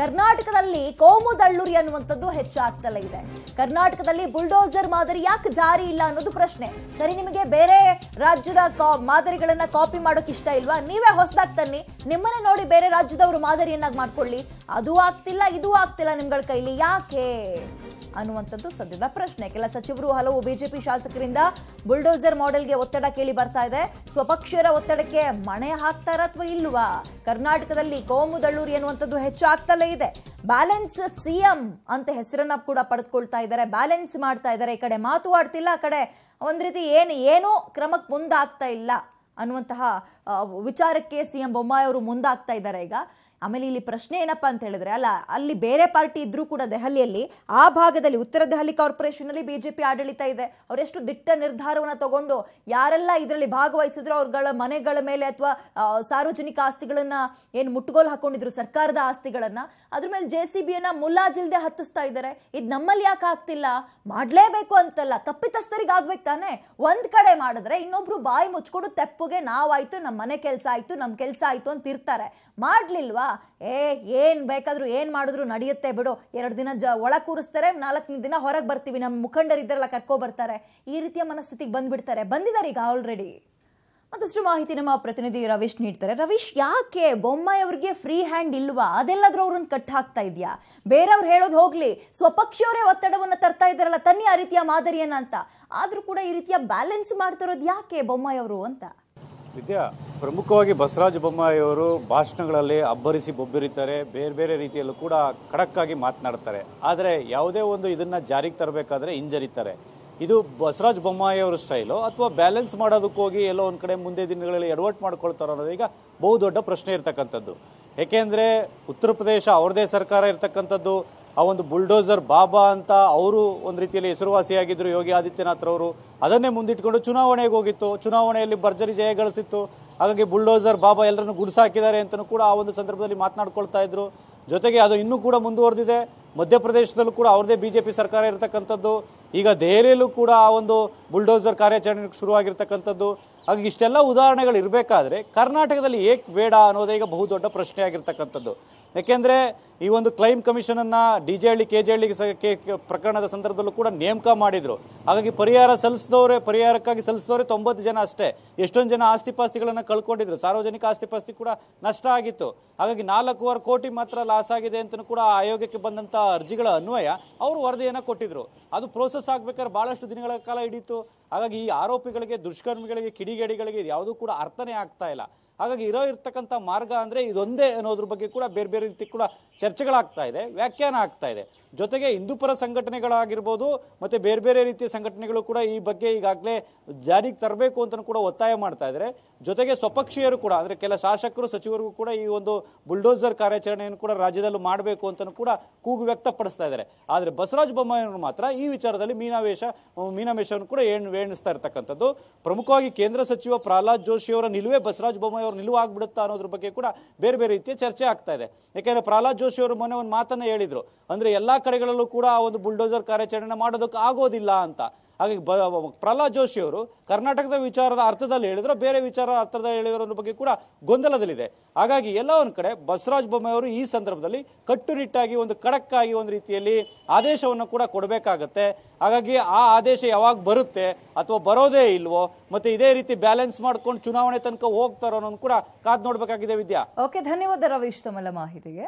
ಕರ್ನಾಟಕದಲ್ಲಿ ಕೋಮು ದಳ್ಳೂರಿ ಅನ್ನುವಂಥದ್ದು ಹೆಚ್ಚಾಗ್ತಲೇ ಇದೆ ಕರ್ನಾಟಕದಲ್ಲಿ ಬುಲ್ಡೋಸರ್ ಮಾದರಿ ಯಾಕೆ ಜಾರಿ ಇಲ್ಲ ಅನ್ನೋದು ಪ್ರಶ್ನೆ ಸರಿ ನಿಮಗೆ ಬೇರೆ ರಾಜ್ಯದ ಮಾದರಿಗಳನ್ನ ಕಾಪಿ ಮಾಡೋಕೆ ಇಷ್ಟ ಇಲ್ವಾ ನೀವೇ ಹೊಸದಾಗಿ ತನ್ನಿ ನಿಮ್ಮನ್ನೇ ನೋಡಿ ಬೇರೆ ರಾಜ್ಯದವರು ಮಾದರಿಯನ್ನಾಗಿ ಮಾಡ್ಕೊಳ್ಳಿ ಅದು ಆಗ್ತಿಲ್ಲ ಇದು ಆಗ್ತಿಲ್ಲ ನಿಮ್ಗಳ ಕೈಲಿ ಯಾಕೆ ಅನ್ನುವಂಥದ್ದು ಸದ್ಯದ ಪ್ರಶ್ನೆ ಕೆಲ ಸಚಿವರು ಹಲವು ಬಿಜೆಪಿ ಶಾಸಕರಿಂದ ಬುಲ್ಡೋಸರ್ ಮಾಡೆಲ್ಗೆ ಒತ್ತಡ ಕೇಳಿ ಬರ್ತಾ ಇದೆ ಸ್ವಪಕ್ಷರ ಒತ್ತಡಕ್ಕೆ ಮಣೆ ಹಾಕ್ತಾರ ಅಥವಾ ಇಲ್ವಾ ಕರ್ನಾಟಕದಲ್ಲಿ ಕೋಮು ದಳ್ಳೂರಿ ಅನ್ನುವಂಥದ್ದು ಹೆಚ್ಚಾಗ್ತಾ ಇದೆ ಬ್ಯಾಲೆನ್ಸ್ ಸಿ ಎಂ ಅಂತ ಹೆಸರನ್ನ ಕೂಡ ಪಡೆದುಕೊಳ್ತಾ ಇದ್ದಾರೆ ಬ್ಯಾಲೆನ್ಸ್ ಮಾಡ್ತಾ ಇದ್ದಾರೆ ಈ ಕಡೆ ಮಾತು ಆಡ್ತಿಲ್ಲ ಆ ಕಡೆ ಒಂದ್ ರೀತಿ ಏನು ಏನೂ ಕ್ರಮಕ್ಕೆ ಮುಂದಾಗ್ತಾ ಇಲ್ಲ ಅನ್ನುವಂತಹ ವಿಚಾರಕ್ಕೆ ಸಿ ಎಂ ಬೊಮ್ಮಾಯಿ ಅವರು ಮುಂದಾಗ್ತಾ ಇದ್ದಾರೆ ಈಗ ಆಮೇಲೆ ಇಲ್ಲಿ ಪ್ರಶ್ನೆ ಏನಪ್ಪ ಅಂತ ಹೇಳಿದ್ರೆ ಅಲ್ಲ ಅಲ್ಲಿ ಬೇರೆ ಪಾರ್ಟಿ ಇದ್ರೂ ಕೂಡ ದೆಹಲಿಯಲ್ಲಿ ಆ ಭಾಗದಲ್ಲಿ ಉತ್ತರ Delhi corporation B J P ಆಡಳಿತ ಇದೆ ಅವರೆಷ್ಟು ದಿಟ್ಟ ನಿರ್ಧಾರವನ್ನು ತಗೊಂಡು ಯಾರೆಲ್ಲ ಇದರಲ್ಲಿ ಭಾಗವಹಿಸಿದ್ರು ಅವ್ರಗಳ ಮನೆಗಳ ಮೇಲೆ ಅಥವಾ ಸಾರ್ವಜನಿಕ ಆಸ್ತಿಗಳನ್ನು ಏನು ಮುಟ್ಟುಗೋಲು ಹಾಕೊಂಡಿದ್ರು ಸರ್ಕಾರದ ಆಸ್ತಿಗಳನ್ನು ಅದ್ರ ಮೇಲೆ ಜೆ ಸಿ ಬಿಯನ್ನು ಮುಲಾಜಿಲ್ದೆ ಹತ್ತಿಸ್ತಾ ಇದ್ದಾರೆ ಇದು ನಮ್ಮಲ್ಲಿ ಯಾಕೆ ಆಗ್ತಿಲ್ಲ ಮಾಡಲೇಬೇಕು ಅಂತಲ್ಲ ತಪ್ಪಿತಸ್ಥರಿಗೆ ಆಗ್ಬೇಕು ತಾನೇ ಒಂದು ಕಡೆ ಮಾಡಿದ್ರೆ ಇನ್ನೊಬ್ರು ಬಾಯಿ ಮುಚ್ಕೊಂಡು ತೆಪ್ಪುಗೆ ನಾವಾಯ್ತು ನಮ್ಮ ಮನೆ ಕೆಲಸ ಆಯಿತು ನಮ್ಮ ಕೆಲಸ ಆಯಿತು ಅಂತ ಇರ್ತಾರೆ ಮಾಡಲಿಲ್ವಾ ಏ ಏನು ಬೇಕಾದರೂ ಏನು ಮಾಡಿದ್ರು ನಡೆಯುತ್ತೆ ಬಿಡು ಎರಡು ದಿನ ಜ ಒಳ ಕೂರಿಸ್ತಾರೆ ನಾಲ್ಕನೇ ದಿನ ಹೊರಗೆ ಬರ್ತೀವಿ ನಮ್ಮ ಮುಖಂಡರು ಕರ್ಕೊ ಬರ್ತಾರೆ ಈ ರೀತಿಯ ಮನಸ್ಥಿತಿಗೆ ಬಂದುಬಿಡ್ತಾರೆ ಬಂದಿದ್ದಾರೆ ಈಗ ಆಲ್ರೆಡಿ ಮತ್ತಷ್ಟು ಮಾಹಿತಿ ನಮ್ಮ ಪ್ರತಿನಿಧಿ ರವೀಶ್ ನೀಡ್ತಾರೆ ರವೀಶ್ ಯಾಕೆ ಅವ್ರಿಗೆ ಫ್ರೀ ಹ್ಯಾಂಡ್ ಇಲ್ವಾ ಅದೆಲ್ಲಾದ್ರೂ ಅವ್ರನ್ನ ಕಟ್ ಹಾಕ್ತಾ ಇದೆಯಾ ಬೇರೆಯವ್ರು ಹೇಳೋದು ಹೋಗಲಿ ಸ್ವಪಕ್ಷವರೇ ಒತ್ತಡವನ್ನು ತರ್ತಾ ಇದ್ದಾರಲ್ಲ ತನ್ನಿ ಆ ರೀತಿಯ ಮಾದರಿಯನ್ನ ಅಂತ ಆದರೂ ಕೂಡ ಈ ರೀತಿಯ ಬ್ಯಾಲೆನ್ಸ್ ಮಾಡ್ತಿರೋದು ಯಾಕೆ ಅವರು ಅಂತ ವಿದ್ಯಾ ಪ್ರಮುಖವಾಗಿ ಬಸವರಾಜ ಬೊಮ್ಮಾಯಿಯವರು ಭಾಷಣಗಳಲ್ಲಿ ಅಬ್ಬರಿಸಿ ಬೊಬ್ಬಿರಿತಾರೆ ಬೇರೆ ಬೇರೆ ರೀತಿಯಲ್ಲೂ ಕೂಡ ಆಗಿ ಮಾತನಾಡ್ತಾರೆ ಆದರೆ ಯಾವುದೇ ಒಂದು ಇದನ್ನು ಜಾರಿಗೆ ತರಬೇಕಾದ್ರೆ ಹಿಂಜರಿತಾರೆ ಇದು ಬಸವರಾಜ ಬೊಮ್ಮಾಯಿಯವರ ಸ್ಟೈಲು ಅಥವಾ ಬ್ಯಾಲೆನ್ಸ್ ಮಾಡೋದಕ್ಕೆ ಹೋಗಿ ಎಲ್ಲೋ ಒಂದು ಕಡೆ ಮುಂದೆ ದಿನಗಳಲ್ಲಿ ಎಡ್ವರ್ಟ್ ಮಾಡ್ಕೊಳ್ತಾರೋ ಅನ್ನೋದು ಈಗ ಬಹುದೊಡ್ಡ ಪ್ರಶ್ನೆ ಇರ್ತಕ್ಕಂಥದ್ದು ಏಕೆಂದರೆ ಉತ್ತರ ಪ್ರದೇಶ ಅವ್ರದೇ ಸರ್ಕಾರ ಇರ್ತಕ್ಕಂಥದ್ದು ಆ ಒಂದು ಬುಲ್ಡೋಸರ್ ಬಾಬಾ ಅಂತ ಅವರು ಒಂದು ರೀತಿಯಲ್ಲಿ ಹೆಸರುವಾಸಿಯಾಗಿದ್ರು ಯೋಗಿ ಆದಿತ್ಯನಾಥ್ ಅವರು ಅದನ್ನೇ ಮುಂದಿಟ್ಕೊಂಡು ಚುನಾವಣೆಗೆ ಹೋಗಿತ್ತು ಚುನಾವಣೆಯಲ್ಲಿ ಭರ್ಜರಿ ಜಯ ಗಳಿಸಿತ್ತು ಹಾಗಾಗಿ ಬುಲ್ಡೋಸರ್ ಬಾಬಾ ಎಲ್ಲರನ್ನು ಹಾಕಿದ್ದಾರೆ ಅಂತಲೂ ಕೂಡ ಆ ಒಂದು ಸಂದರ್ಭದಲ್ಲಿ ಮಾತನಾಡ್ಕೊಳ್ತಾ ಇದ್ರು ಜೊತೆಗೆ ಅದು ಇನ್ನೂ ಕೂಡ ಮುಂದುವರೆದಿದೆ ಮಧ್ಯಪ್ರದೇಶದಲ್ಲೂ ಕೂಡ ಅವ್ರದೇ ಬಿ ಜೆ ಪಿ ಸರ್ಕಾರ ಇರತಕ್ಕಂಥದ್ದು ಈಗ ದೆಹಲಿಯಲ್ಲೂ ಕೂಡ ಆ ಒಂದು ಬುಲ್ಡೋಸರ್ ಕಾರ್ಯಾಚರಣೆ ಶುರುವಾಗಿರ್ತಕ್ಕಂಥದ್ದು ಹಾಗೆ ಇಷ್ಟೆಲ್ಲ ಉದಾಹರಣೆಗಳು ಇರಬೇಕಾದ್ರೆ ಕರ್ನಾಟಕದಲ್ಲಿ ಏಕ್ ಬೇಡ ಅನ್ನೋದೇ ಈಗ ಬಹುದೊಡ್ಡ ಪ್ರಶ್ನೆ ಆಗಿರ್ತಕ್ಕಂಥದ್ದು ಯಾಕೆಂದ್ರೆ ಈ ಒಂದು ಕ್ಲೈಮ್ ಅನ್ನ D J Halli K J Halli ಪ್ರಕರಣದ ಸಂದರ್ಭದಲ್ಲೂ ಕೂಡ ನೇಮಕ ಮಾಡಿದ್ರು ಹಾಗಾಗಿ ಪರಿಹಾರ ಸಲ್ಲಿಸಿದವರೇ ಪರಿಹಾರಕ್ಕಾಗಿ ಸಲ್ಲಿಸಿದವರೇ ತೊಂಬತ್ತು ಜನ ಅಷ್ಟೇ ಎಷ್ಟೊಂದು ಜನ ಆಸ್ತಿಪಾಸ್ತಿಗಳನ್ನು ಕಳ್ಕೊಂಡಿದ್ರು ಸಾರ್ವಜನಿಕ ಆಸ್ತಿಪಾಸ್ತಿ ಕೂಡ ನಷ್ಟ ಆಗಿತ್ತು ಹಾಗಾಗಿ ನಾಲ್ಕೂವರೆ ಕೋಟಿ ಮಾತ್ರ ಲಾಸ್ ಆಗಿದೆ ಅಂತ ಕೂಡ ಆಯೋಗಕ್ಕೆ ಬಂದಂಥ ಅರ್ಜಿಗಳ ಅನ್ವಯ ಅವರು ವರದಿಯನ್ನು ಕೊಟ್ಟಿದ್ರು ಅದು ಪ್ರೋಸೆಸ್ ಆಗ್ಬೇಕಾದ್ರೆ ಬಹಳಷ್ಟು ದಿನಗಳ ಕಾಲ ಹಿಡಿತು ಹಾಗಾಗಿ ಈ ಆರೋಪಿಗಳಿಗೆ ದುಷ್ಕರ್ಮಿಗಳಿಗೆ ಕಿಡಿಗೇಡಿಗಳಿಗೆ ಯಾವುದೂ ಕೂಡ ಅರ್ಥನೇ ಆಗ್ತಾ ಇಲ್ಲ ಹಾಗಾಗಿ ಇರೋ ಇರ್ತಕ್ಕಂಥ ಮಾರ್ಗ ಅಂದರೆ ಇದೊಂದೇ ಅನ್ನೋದ್ರ ಬಗ್ಗೆ ಕೂಡ ಬೇರೆ ಬೇರೆ ರೀತಿ ಕೂಡ ಚರ್ಚೆಗಳಾಗ್ತಾ ಇದೆ ವ್ಯಾಖ್ಯಾನ ಆಗ್ತಾ ಇದೆ ಜೊತೆಗೆ ಹಿಂದೂಪರ ಸಂಘಟನೆಗಳಾಗಿರ್ಬೋದು ಮತ್ತು ಬೇರೆ ಬೇರೆ ರೀತಿಯ ಸಂಘಟನೆಗಳು ಕೂಡ ಈ ಬಗ್ಗೆ ಈಗಾಗಲೇ ಜಾರಿಗೆ ತರಬೇಕು ಅಂತ ಕೂಡ ಒತ್ತಾಯ ಮಾಡ್ತಾ ಇದ್ದಾರೆ ಜೊತೆಗೆ ಸ್ವಪಕ್ಷೀಯರು ಕೂಡ ಅಂದರೆ ಕೆಲ ಶಾಸಕರು ಸಚಿವರಿಗೂ ಕೂಡ ಈ ಒಂದು ಬುಲ್ಡೋಸರ್ ಕಾರ್ಯಾಚರಣೆಯನ್ನು ಕೂಡ ರಾಜ್ಯದಲ್ಲೂ ಮಾಡಬೇಕು ಅಂತ ಕೂಡ ಕೂಗು ವ್ಯಕ್ತಪಡಿಸ್ತಾ ಇದ್ದಾರೆ ಆದರೆ ಬಸವರಾಜ ಬೊಮ್ಮಾಯಿಯವರು ಮಾತ್ರ ಈ ವಿಚಾರದಲ್ಲಿ ಮೀನಾವೇಶ ಮೀನಾವೇಶವನ್ನು ಕೂಡ ಏಣ್ ವೇಣಿಸ್ತಾ ಇರ್ತಕ್ಕಂಥದ್ದು ಪ್ರಮುಖವಾಗಿ ಕೇಂದ್ರ ಸಚಿವ ಪ್ರಹ್ಲಾದ್ ಜೋಶಿ ಅವರ ನಿಲುವೇ ಬಸವರಾಜ ಬೊಮ್ಮಾಯಿ ಅವರು ಆಗ್ಬಿಡುತ್ತಾ ಅನ್ನೋದ್ರ ಬಗ್ಗೆ ಕೂಡ ಬೇರೆ ಬೇರೆ ರೀತಿಯ ಚರ್ಚೆ ಆಗ್ತಾ ಇದೆ ಯಾಕೆಂದರೆ ಪ್ರಹ್ಲಾದ್ ಜೋಶಿ ಅವರು ಮೊನ್ನೆ ಒಂದು ಮಾತನ್ನು ಹೇಳಿದ್ರು ಅಂದರೆ ಎಲ್ಲ ಕಡೆಗಳಲ್ಲೂ ಕೂಡ ಆ ಒಂದು ಬುಲ್ಡೋಸರ್ ಕಾರ್ಯಾಚರಣೆ ಮಾಡೋದಕ್ಕೆ ಆಗೋದಿಲ್ಲ ಅಂತ ಹಾಗಾಗಿ ಬ ಪ್ರಹ್ಲಾದ್ ಜೋಶಿ ಅವರು ಕರ್ನಾಟಕದ ವಿಚಾರದ ಅರ್ಥದಲ್ಲಿ ಹೇಳಿದ್ರು ಬೇರೆ ವಿಚಾರ ಅರ್ಥದಲ್ಲಿ ಹೇಳಿದ್ರ ಬಗ್ಗೆ ಕೂಡ ಗೊಂದಲದಲ್ಲಿದೆ ಹಾಗಾಗಿ ಎಲ್ಲ ಒಂದು ಕಡೆ ಬಸವರಾಜ ಅವರು ಈ ಸಂದರ್ಭದಲ್ಲಿ ಕಟ್ಟುನಿಟ್ಟಾಗಿ ಒಂದು ಕಡಕ್ಕಾಗಿ ಒಂದು ರೀತಿಯಲ್ಲಿ ಆದೇಶವನ್ನು ಕೂಡ ಕೊಡಬೇಕಾಗತ್ತೆ ಹಾಗಾಗಿ ಆ ಆದೇಶ ಯಾವಾಗ ಬರುತ್ತೆ ಅಥವಾ ಬರೋದೇ ಇಲ್ವೋ ಮತ್ತೆ ಇದೇ ರೀತಿ ಬ್ಯಾಲೆನ್ಸ್ ಮಾಡ್ಕೊಂಡು ಚುನಾವಣೆ ತನಕ ಹೋಗ್ತಾರೋ ಅನ್ನೋದು ಕೂಡ ಕಾದ್ ನೋಡ್ಬೇಕಾಗಿದೆ ವಿದ್ಯಾ ಓಕೆ ಧನ್ಯವಾದ ರವೀಶ್ ತಮ್ಮಲ್ಲ ಮಾಹಿತಿಗೆ